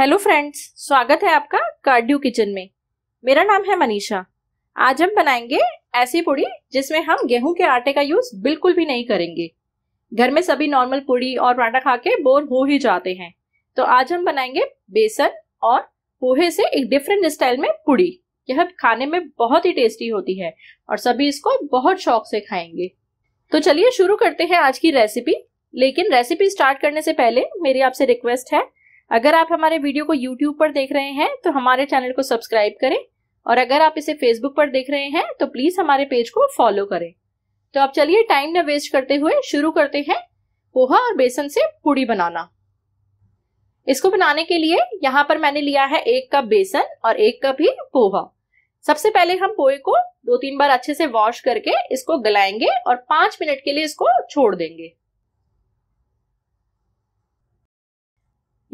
hello friends स्वागत है आपका कार्डियो किचन में मेरा नाम है मनीषा आज हम बनाएंगे ऐसी पूड़ी जिसमें हम गेहूं के आटे का यूज बिल्कुल भी नहीं करेंगे घर में सभी नॉर्मल पूड़ी और पराठा खा के बोर हो ही जाते हैं तो आज हम बनाएंगे बेसन और पोहे से एक डिफरेंट स्टाइल में पूड़ी यह खाने में बहुत ही टेस्टी होती है और सभी इसको बहुत शौक से खाएंगे तो चलिए शुरू करते हैं आज की रेसिपी लेकिन रेसिपी स्टार्ट करने से पहले मेरी आपसे रिक्वेस्ट है अगर आप हमारे वीडियो को यूट्यूब पर देख रहे हैं तो हमारे चैनल को सब्सक्राइब करें और अगर आप इसे फेसबुक पर देख रहे हैं तो प्लीज हमारे पेज को फॉलो करें तो अब चलिए टाइम न वेस्ट करते हुए शुरू करते हैं पोहा और बेसन से पूड़ी बनाना इसको बनाने के लिए यहाँ पर मैंने लिया है एक कप बेसन और एक कप ही पोहा सबसे पहले हम पोहे को दो तीन बार अच्छे से वॉश करके इसको गलाएंगे और पांच मिनट के लिए इसको छोड़ देंगे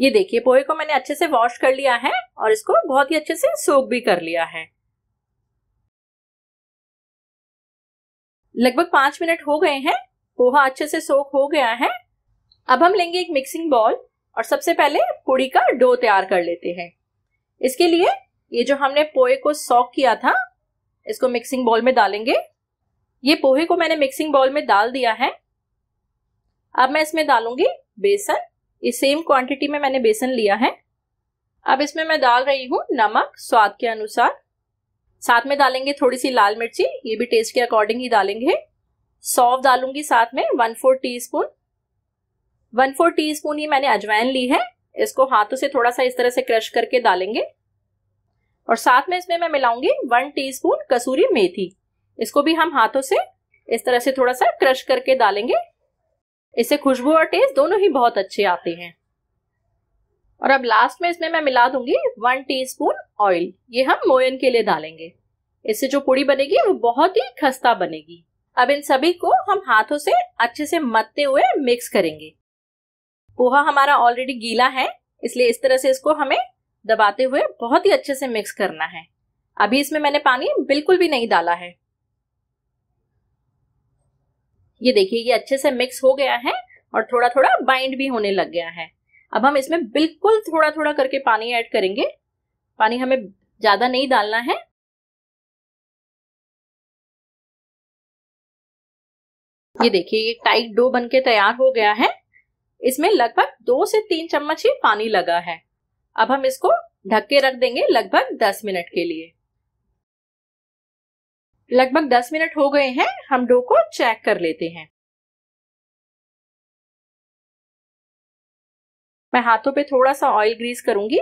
ये देखिए पोहे को मैंने अच्छे से वॉश कर लिया है और इसको बहुत ही अच्छे से सोक भी कर लिया है लगभग पांच मिनट हो गए हैं पोहा अच्छे से सोक हो गया है अब हम लेंगे एक मिक्सिंग बॉल और सबसे पहले पूड़ी का डो तैयार कर लेते हैं इसके लिए ये जो हमने पोहे को सॉक किया था इसको मिक्सिंग बॉल में डालेंगे ये पोहे को मैंने मिक्सिंग बॉल में डाल दिया है अब मैं इसमें डालूंगी बेसन इस सेम क्वांटिटी में मैंने बेसन लिया है अब इसमें मैं डाल रही हूँ नमक स्वाद के अनुसार साथ में डालेंगे थोड़ी सी लाल मिर्ची ये भी टेस्ट के अकॉर्डिंग ही डालेंगे सौफ डालूंगी साथ में one four teaspoon one four teaspoon ही मैंने अजवाइन ली है इसको हाथों से थोड़ा सा इस तरह से क्रश करके डालेंगे और साथ में इसमें मैं मिलाऊंगी वन टी कसूरी मेथी इसको भी हम हाथों से इस तरह से थोड़ा सा क्रश करके डालेंगे इससे खुशबू और टेस्ट दोनों ही बहुत अच्छे आते हैं और अब लास्ट में इसमें मैं मिला दूंगी वन टीस्पून ऑयल ये हम मोयन के लिए डालेंगे इससे जो पूड़ी बनेगी वो बहुत ही खस्ता बनेगी अब इन सभी को हम हाथों से अच्छे से मतते हुए मिक्स करेंगे पोहा हमारा ऑलरेडी गीला है इसलिए इस तरह से इसको हमें दबाते हुए बहुत ही अच्छे से मिक्स करना है अभी इसमें मैंने पानी बिल्कुल भी नहीं डाला है ये देखिए ये अच्छे से मिक्स हो गया है और थोड़ा थोड़ा बाइंड भी होने लग गया है अब हम इसमें बिल्कुल थोड़ा थोड़ा करके पानी ऐड करेंगे पानी हमें ज्यादा नहीं डालना है ये देखिए ये टाइट डो बन के तैयार हो गया है इसमें लगभग दो से तीन चम्मच ही पानी लगा है अब हम इसको ढक के रख देंगे लगभग दस मिनट के लिए लगभग 10 मिनट हो गए हैं हम डो को चेक कर लेते हैं मैं हाथों पे थोड़ा सा ऑयल ग्रीस करूंगी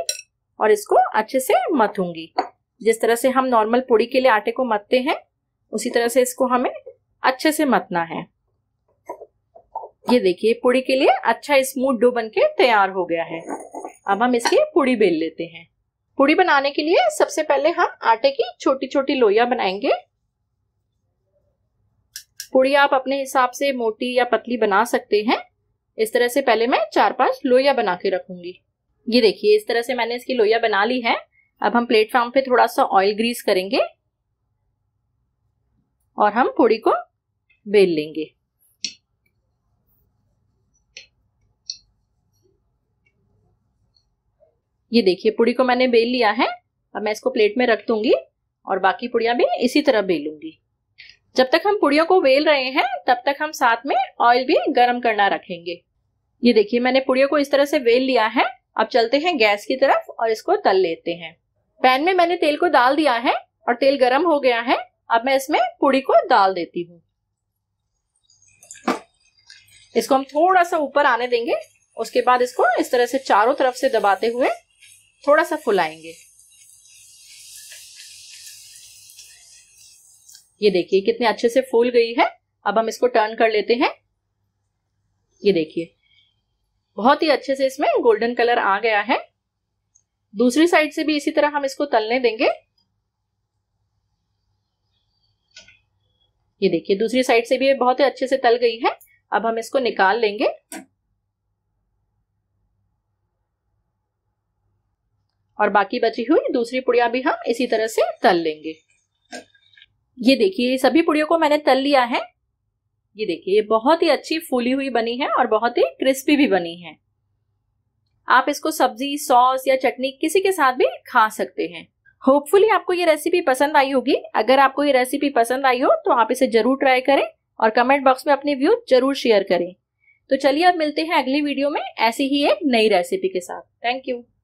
और इसको अच्छे से मथूंगी जिस तरह से हम नॉर्मल पूड़ी के लिए आटे को मतते हैं उसी तरह से इसको हमें अच्छे से मतना है ये देखिए पूड़ी के लिए अच्छा स्मूथ डो बनके तैयार हो गया है अब हम इसकी पूड़ी बेल लेते हैं पूड़ी बनाने के लिए सबसे पहले हम आटे की छोटी छोटी लोइया बनाएंगे पूड़ी आप अपने हिसाब से मोटी या पतली बना सकते हैं इस तरह से पहले मैं चार पांच लोइया बना के रखूंगी ये देखिए इस तरह से मैंने इसकी लोइया बना ली है अब हम प्लेटफॉर्म पे थोड़ा सा ऑयल ग्रीस करेंगे और हम पूड़ी को बेल लेंगे ये देखिए पूड़ी को मैंने बेल लिया है अब मैं इसको प्लेट में रख दूंगी और बाकी पुड़िया भी इसी तरह बेलूंगी जब तक हम पुड़ियों को बेल रहे हैं तब तक हम साथ में ऑयल भी गर्म करना रखेंगे ये देखिए मैंने पुड़ियों को इस तरह से बेल लिया है अब चलते हैं गैस की तरफ और इसको तल लेते हैं पैन में मैंने तेल को डाल दिया है और तेल गर्म हो गया है अब मैं इसमें पुड़ी को डाल देती हूँ इसको हम थोड़ा सा ऊपर आने देंगे उसके बाद इसको इस तरह से चारों तरफ से दबाते हुए थोड़ा सा फुलाएंगे ये देखिए कितने अच्छे से फूल गई है अब हम इसको टर्न कर लेते हैं ये देखिए बहुत ही अच्छे से इसमें गोल्डन कलर आ गया है दूसरी साइड से भी इसी तरह हम इसको तलने देंगे ये देखिए दूसरी साइड से भी बहुत ही अच्छे से तल गई है अब हम इसको निकाल लेंगे और बाकी बची हुई दूसरी पुड़िया भी हम इसी तरह से तल लेंगे ये देखिए सभी पुड़ियों को मैंने तल लिया है ये देखिए ये बहुत ही अच्छी फूली हुई बनी है और बहुत ही क्रिस्पी भी बनी है आप इसको सब्जी सॉस या चटनी किसी के साथ भी खा सकते हैं होपफुली आपको ये रेसिपी पसंद आई होगी अगर आपको ये रेसिपी पसंद आई हो तो आप इसे जरूर ट्राई करें और कमेंट बॉक्स में अपने व्यू जरूर शेयर करें तो चलिए अब मिलते हैं अगली वीडियो में ऐसी ही एक नई रेसिपी के साथ थैंक यू